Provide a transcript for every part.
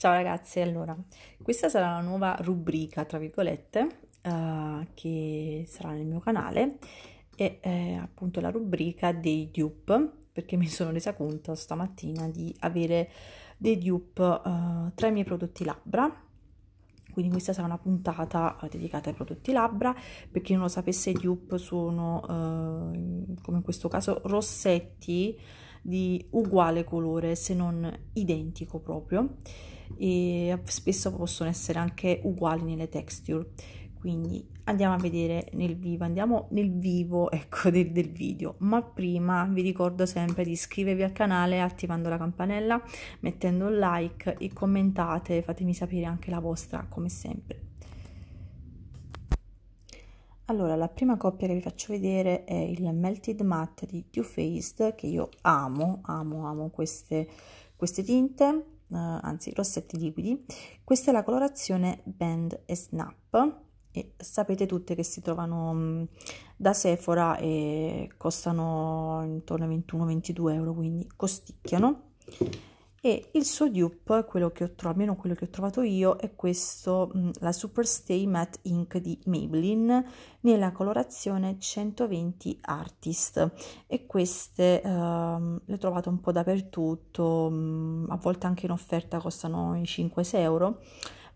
Ciao ragazzi, allora, questa sarà la nuova rubrica, tra virgolette, uh, che sarà nel mio canale e eh, appunto la rubrica dei dupe, perché mi sono resa conto stamattina di avere dei dupe uh, tra i miei prodotti labbra, quindi questa sarà una puntata eh, dedicata ai prodotti labbra per chi non lo sapesse i dupe sono eh, come in questo caso rossetti di uguale colore se non identico proprio e spesso possono essere anche uguali nelle texture quindi andiamo a vedere nel vivo andiamo nel vivo ecco del, del, video ma prima vi ricordo sempre di iscrivervi al canale attivando la campanella mettendo un like e commentate fatemi sapere anche la vostra come sempre allora la prima coppia che vi faccio vedere è il melted matte di Too Faced che io amo amo amo queste, queste tinte eh, anzi rossetti liquidi. Questa è la colorazione bend e Snap e sapete tutte che si trovano mm, da Sephora e costano intorno ai 21-22 euro, quindi costicchiano e il suo dupe, quello che ho trovato, almeno quello che ho trovato io, è questo, mm, la Superstay Matte Ink di Maybelline nella colorazione 120 Artist e queste ehm, le trovate un po' dappertutto, mm, a volte anche in offerta costano i 5-6 euro,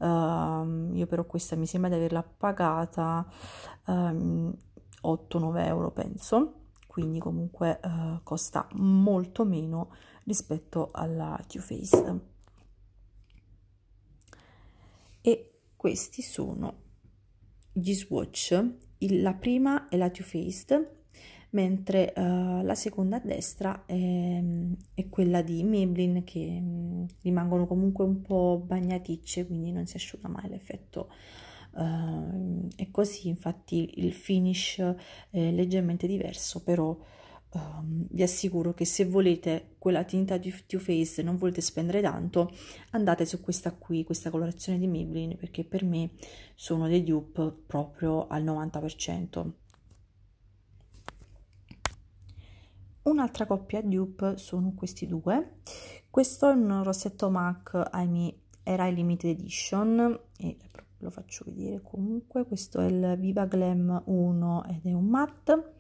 ehm, io però questa mi sembra di averla pagata ehm, 8-9 euro penso, quindi comunque eh, costa molto meno rispetto alla Too Faced. e questi sono gli swatch Il, la prima è la Too Faced mentre uh, la seconda a destra è, è quella di Maybelline che mh, mm, rimangono comunque un po' bagnaticce quindi non si asciuga mai l'effetto uh, è così infatti il finish è eh, leggermente diverso però um, vi assicuro che se volete quella tinta di Too Faced e non volete spendere tanto, andate su questa qui, questa colorazione di Maybelline, perché per me sono dei dupe proprio al 90%. Un'altra coppia dupe sono questi due. Questo è un rossetto MAC Aimee era limited edition e lo faccio vedere comunque questo è il Viva Glam 1 ed è un matte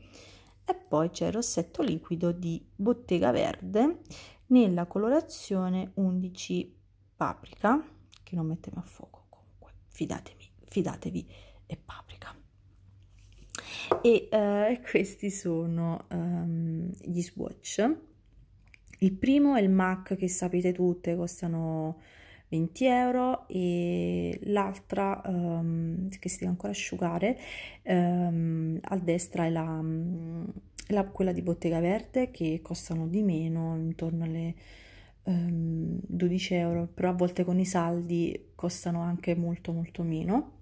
e poi c'è il rossetto liquido di Bottega Verde nella colorazione 11 paprika che non mettiamo a fuoco comunque fidatemi fidatevi è paprika e eh, questi sono um, gli swatch il primo è il MAC che sapete tutte costano 20 euro e l'altra um, che si deve ancora asciugare um, ehm, a destra è la, la, quella di Bottega Verde che costano di meno intorno alle um, ehm, 12 euro però a volte con i saldi costano anche molto molto meno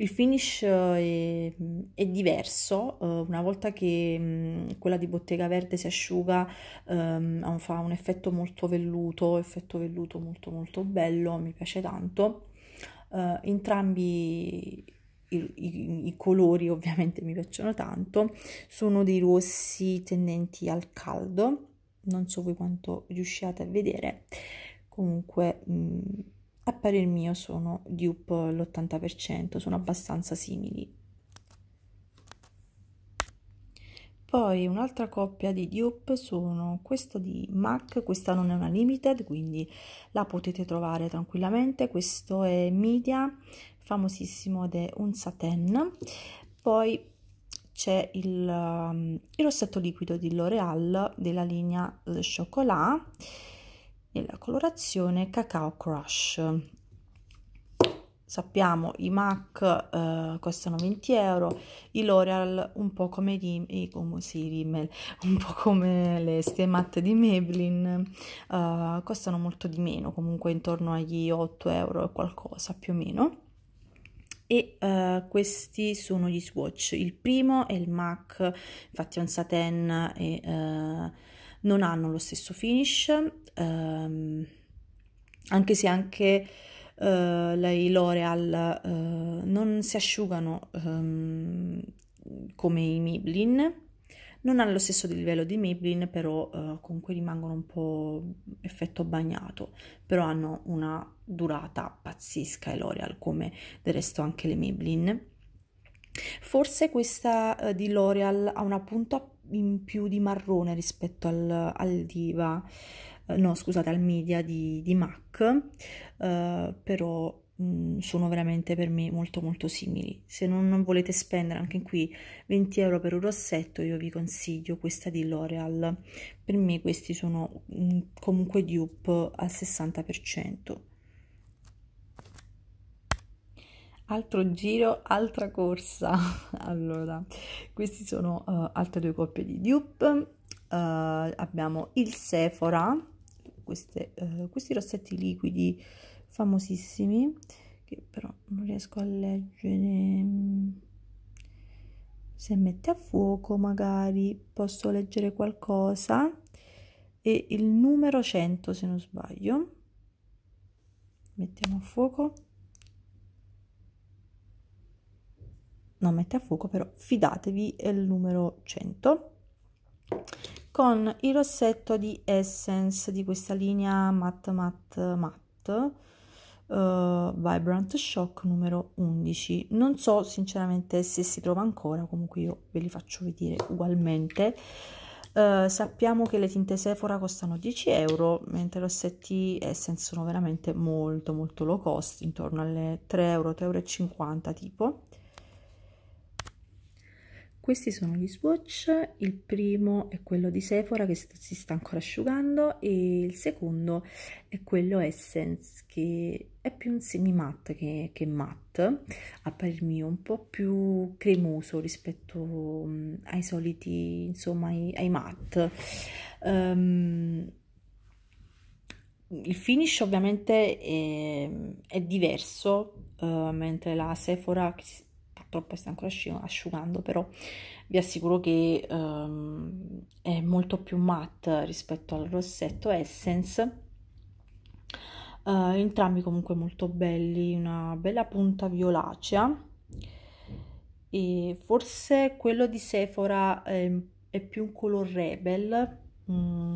il finish eh, è, è diverso, eh, una volta che mm, quella di Bottega Verde si asciuga ehm, fa un effetto molto velluto, effetto velluto molto molto bello, mi piace tanto. Eh, entrambi i, i, i, colori ovviamente mi piacciono tanto, sono dei rossi tendenti al caldo, non so voi quanto riusciate a vedere, comunque mh, mm, a parer mio sono dupe l'80%, sono abbastanza simili. Poi un'altra coppia di dupe sono questo di MAC, questa non è una limited, quindi la potete trovare tranquillamente. Questo è Media, famosissimo ed è un satin. Poi c'è il, um, il rossetto liquido di L'Oreal della linea Le Chocolat nella colorazione Cacao Crush. Sappiamo i MAC eh, costano 20 euro, i L'Oreal un po' come, rim- come, sì, Rimmel, un po' come le stie matte di Maybelline, eh, costano molto di meno, comunque intorno agli 8 euro e qualcosa più o meno e uh, questi sono gli swatch il primo è il MAC infatti è un satin e uh, non hanno lo stesso finish, ehm, anche se anche eh, i L'Oreal eh, non si asciugano ehm, come i Maybelline, non hanno lo stesso livello di Maybelline, però eh, comunque rimangono un po' effetto bagnato, però hanno una durata pazzesca i L'Oreal, come del resto anche le Maybelline. Forse questa eh, di L'Oreal ha una punta in più di marrone rispetto al, al diva eh, no scusate al media di, di MAC eh, però mm, sono veramente per me molto molto simili se non, volete spendere anche qui 20 euro per un rossetto io vi consiglio questa di L'Oreal per me questi sono mm, comunque dupe al 60% altro giro, altra corsa. allora, queste sono uh, altre due coppie di dupe. Uh, abbiamo il Sephora, queste, uh, questi rossetti liquidi famosissimi, che però non riesco a leggere. Mm, se mette a fuoco magari posso leggere qualcosa. E il numero 100 se non sbaglio. Mettiamo a fuoco non mette a fuoco però fidatevi è il numero 100 con il rossetto di essence di questa linea matte matte matte uh, vibrant shock numero 11 non so sinceramente se si trova ancora comunque io ve li faccio vedere ugualmente Uh, sappiamo che le tinte Sephora costano 10 euro, mentre i rossetti Essence sono veramente molto molto low cost, intorno alle 3 euro, 3,50 euro tipo. Questi sono gli swatch, il primo è quello di Sephora che si sta ancora asciugando e il secondo è quello Essence che è più un semi matte che, che matte, a parer mio un po' più cremoso rispetto mm, ai soliti, insomma ai, ai matte. Um, il finish ovviamente è, è diverso, uh, mentre la Sephora purtroppo sta ancora asciugando, però vi assicuro che um, è molto più matte rispetto al rossetto Essence. Uh, entrambi comunque molto belli, una bella punta violacea e forse quello di Sephora è, è più un color rebel, mm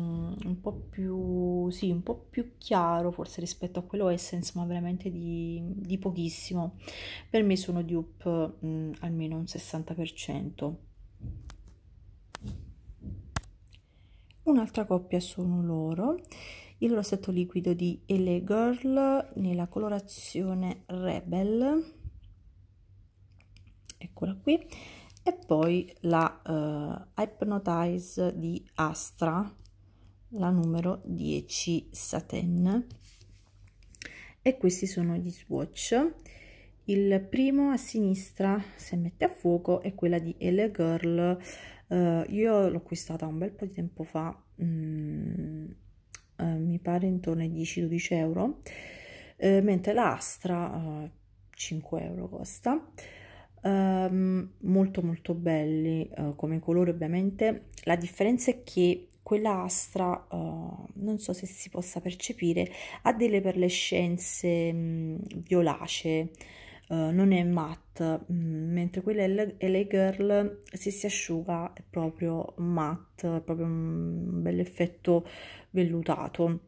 un po' più, sì, un po' più chiaro forse rispetto a quello Essence, ma veramente di, di pochissimo. Per me sono dupe mh, mm, almeno un 60%. Un'altra coppia sono loro, il rossetto liquido di LA Girl nella colorazione Rebel, eccola qui, e poi la uh, Hypnotize di Astra la numero 10 satin e questi sono gli swatch il primo a sinistra se mette a fuoco è quella di Elle Girl uh, io l'ho acquistata un bel po' di tempo fa mm, uh, mi pare intorno ai 10-12 euro uh, mentre la Astra 5 euro costa ehm, molto molto belli come colore ovviamente la differenza è che quella astra, uh, eh, non so se si possa percepire, ha delle perlescenze mh, mm, violacee, uh, non è matte, mh, mm, mentre quella LA Girl se si asciuga è proprio matte, è proprio un bel effetto vellutato.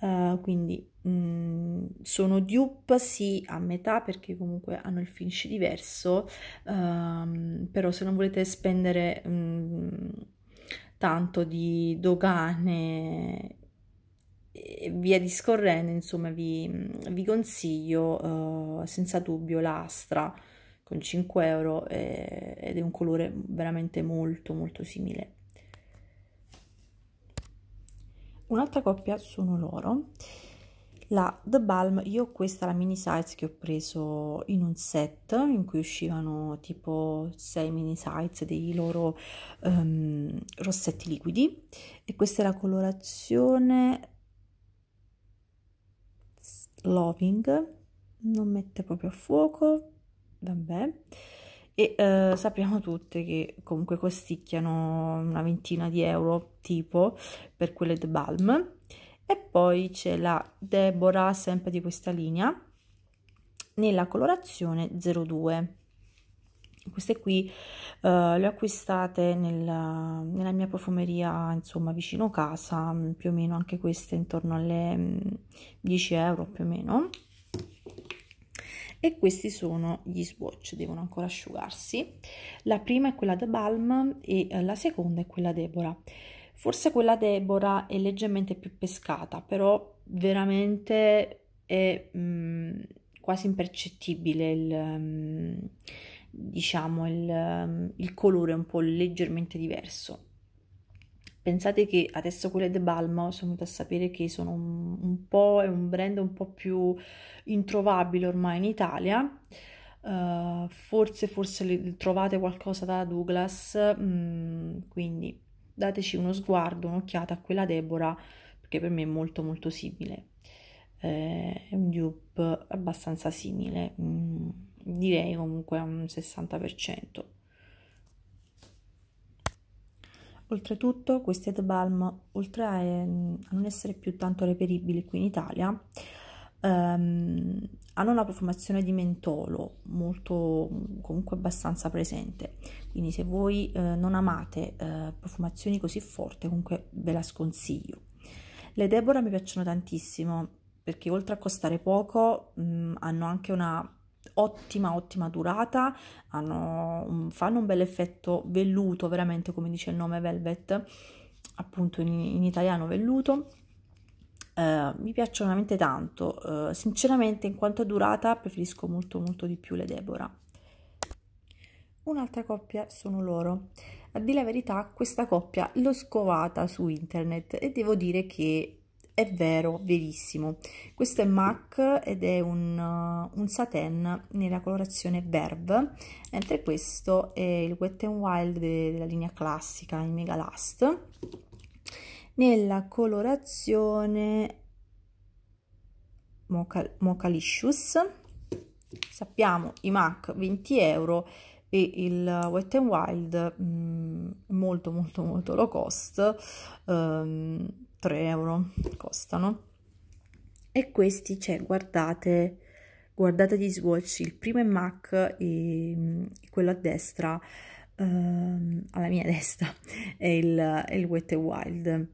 Uh, quindi mh, mm, sono dupe sì a metà perché comunque hanno il finish diverso, ehm, però se non volete spendere tanto di dogane e via discorrendo, insomma, vi, vi consiglio uh, senza dubbio l'astra con 5 euro e, eh, ed è un colore veramente molto molto simile. Un'altra coppia sono loro la The Balm, io questa la mini size che ho preso in un set in cui uscivano tipo 6 mini size dei loro um, rossetti liquidi e questa è la colorazione Loving, non mette proprio a fuoco, vabbè e eh, sappiamo tutte che comunque costicchiano una ventina di euro tipo per quelle The Balm e poi c'è la Deborah sempre di questa linea nella colorazione 02 queste qui uh, le ho acquistate nella, nella mia profumeria insomma vicino casa mm, più o meno anche queste intorno alle 10 mm, euro più o meno e questi sono gli swatch devono ancora asciugarsi la prima è quella da balm e eh, la seconda è quella Deborah Forse quella Deborah è leggermente più pescata, però veramente è mh, mm, quasi impercettibile il, mm, diciamo, il, mm, il colore un po' leggermente diverso. Pensate che adesso quelle De Balma sono venuta a sapere che sono un, un, po' è un brand un po' più introvabile ormai in Italia. Uh, forse, forse trovate qualcosa da Douglas, mm, quindi dateci uno sguardo, un'occhiata a quella Deborah, perché per me è molto molto simile. Eh, è un dupe abbastanza simile, mm, direi comunque un 60%. Oltretutto questi Balm, oltre a, mm, a non essere più tanto reperibili qui in Italia, ehm, hanno una profumazione di mentolo molto comunque abbastanza presente quindi se voi eh, non amate eh, profumazioni così forti comunque ve la sconsiglio le Deborah mi piacciono tantissimo perché oltre a costare poco mh, mm, hanno anche una ottima ottima durata hanno fanno un bel effetto velluto veramente come dice il nome velvet appunto in, in italiano velluto Ehm, mi piacciono veramente tanto. Eh, sinceramente, in quanto a durata, preferisco molto molto di più le Deborah. Un'altra coppia sono loro. A dire la verità, questa coppia l'ho scovata su internet e devo dire che è vero, verissimo. Questo è MAC ed è un, un satin nella colorazione Verve, mentre questo è il Wet n Wild della linea classica, il Mega Last nella colorazione Mocha Licious. Sappiamo i MAC 20 euro e il Wet n Wild mh, mm, molto molto molto low cost, ehm, 3 euro costano. E questi c'è, cioè, guardate, guardate gli swatch, il primo è MAC e mh, mm, quello a destra, ehm, alla mia destra, è il, è il Wet n Wild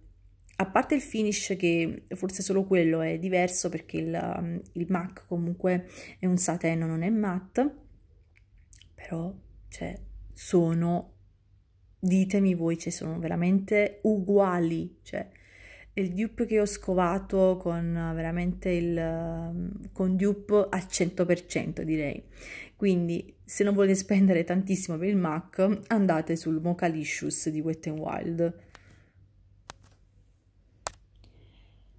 a parte il finish che forse solo quello è diverso perché il, um, il MAC comunque è un sateno, non è matte, però cioè, sono, ditemi voi, cioè, sono veramente uguali, cioè il dupe che ho scovato con uh, veramente il um, con dupe al 100% direi. Quindi se non volete spendere tantissimo per il MAC andate sul Mocalicious di Wet n Wild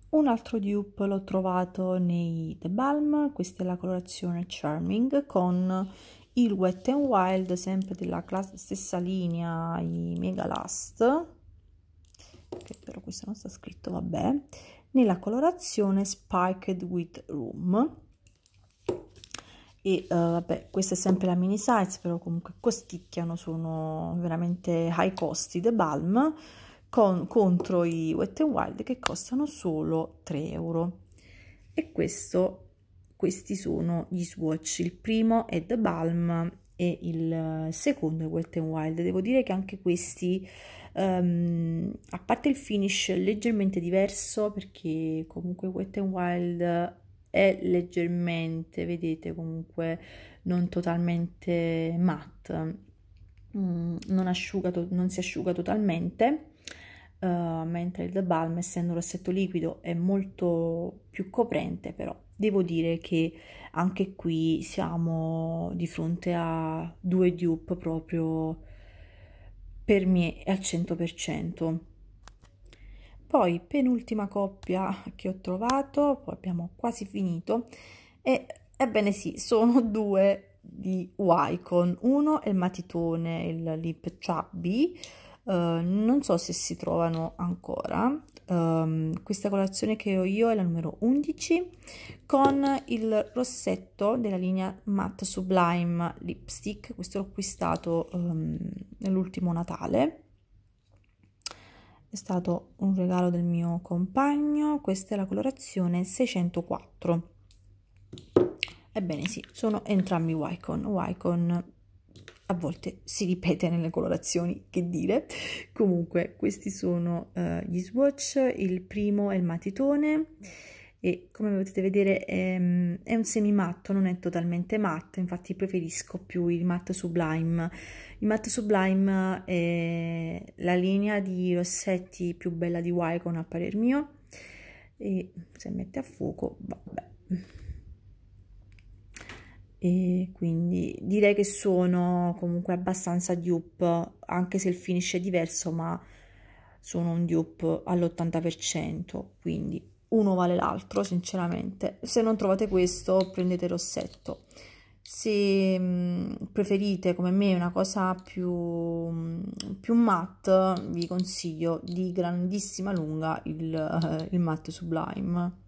Un altro dupe l'ho trovato nei The Balm, questa è la colorazione Charming con il Wet n Wild, sempre della stessa linea, i Mega Last, che però questo non sta scritto, vabbè, nella colorazione Spiked with Room. E uh, vabbè, questa è sempre la mini size, però comunque costicchiano, sono veramente high costi The Balm con, contro i Wet n Wild che costano solo 3 euro. E questo, questi sono gli swatch, il primo è The Balm e il secondo è Wet n Wild. Devo dire che anche questi, um, a parte il finish leggermente diverso, perché comunque Wet n Wild è leggermente, vedete comunque, non totalmente matte, mm, non, asciuga, non si asciuga totalmente Uh, mentre il The Balm, essendo rossetto liquido, è molto più coprente, però devo dire che anche qui siamo di fronte a due dupe proprio per me al 100%. Poi penultima coppia che ho trovato, poi abbiamo quasi finito, e ebbene sì, sono due di Wycon. Uno è il matitone, il Lip Chubby, Ehm, non so se si trovano ancora. Um, questa colazione che ho io è la numero 11 con il rossetto della linea Matte Sublime Lipstick. Questo l'ho acquistato um, nell'ultimo Natale. È stato un regalo del mio compagno. Questa è la colorazione 604. Ebbene sì, sono entrambi Wicon. Wycon a volte si ripete nelle colorazioni, che dire. Comunque, questi sono uh, gli swatch, il primo è il matitone e come potete vedere è, ehm, è un matto, non è totalmente matto, infatti preferisco più il matte sublime. Il matte sublime è la linea di rossetti più bella di Wycon a parer mio e se mette a fuoco, vabbè e quindi direi che sono comunque abbastanza dupe anche se il finish è diverso ma sono un dupe all'80% quindi uno vale l'altro sinceramente se non trovate questo prendete rossetto se preferite come me una cosa più, più matte vi consiglio di grandissima lunga il, il matte sublime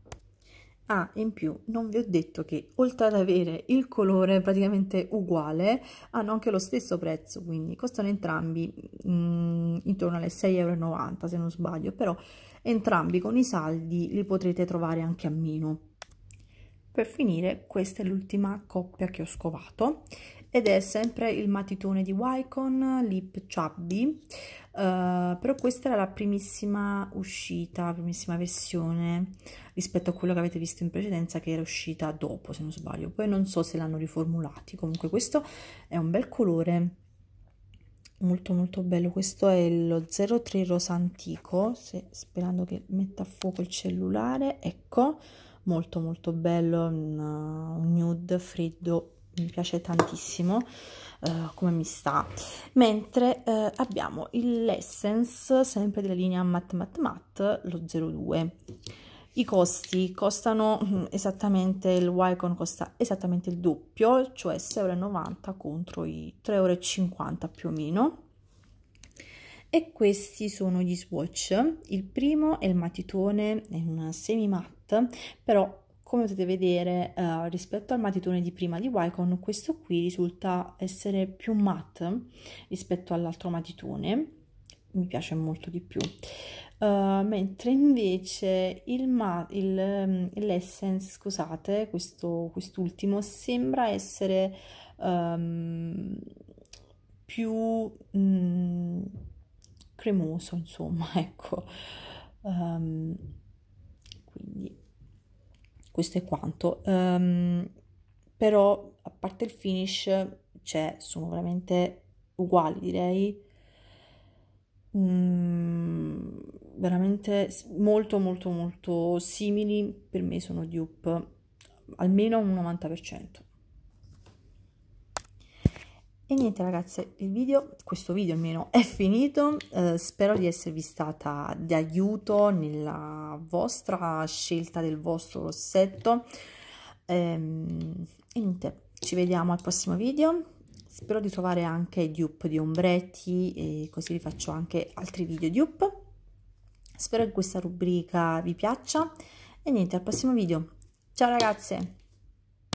Ah, in più non vi ho detto che oltre ad avere il colore praticamente uguale, hanno anche lo stesso prezzo, quindi costano entrambi mh, mm, intorno alle 6,90 euro se non sbaglio, però entrambi con i saldi li potrete trovare anche a meno. Per finire, questa è l'ultima coppia che ho scovato ed è sempre il matitone di Wycon Lip Chubby uh, però questa era la primissima uscita, la primissima versione rispetto a quello che avete visto in precedenza che era uscita dopo se non sbaglio poi non so se l'hanno riformulati comunque questo è un bel colore molto molto bello questo è lo 03 rosa antico se, sperando che metta a fuoco il cellulare ecco molto molto bello un, un nude freddo mi piace tantissimo Uh, come mi sta mentre uh, abbiamo l'essence sempre della linea matte matte matte lo 02 i costi costano mm, esattamente il Wycon costa esattamente il doppio cioè 6,90 euro contro i 3,50 euro più o meno e questi sono gli swatch il primo è il matitone è un semi matte però come potete vedere eh, rispetto al matitone di prima di Wycon, questo qui risulta essere più matte rispetto all'altro matitone, mi piace molto di più. Uh, mentre invece il, ma- il, ehm, l'essence, scusate, questo, quest'ultimo sembra essere um, più mm, cremoso, insomma, ecco. Um, quindi questo è quanto. Um, però a parte il finish, cioè, sono veramente uguali, direi. Mm, veramente molto molto molto simili per me sono dupe almeno un 90% e niente ragazze, il video, questo video almeno è finito, eh, spero di esservi stata di aiuto nella vostra scelta del vostro rossetto. Ehm, e niente, ci vediamo al prossimo video, spero di trovare anche dupe di ombretti e così vi faccio anche altri video dupe. Spero che questa rubrica vi piaccia e niente, al prossimo video. Ciao ragazze!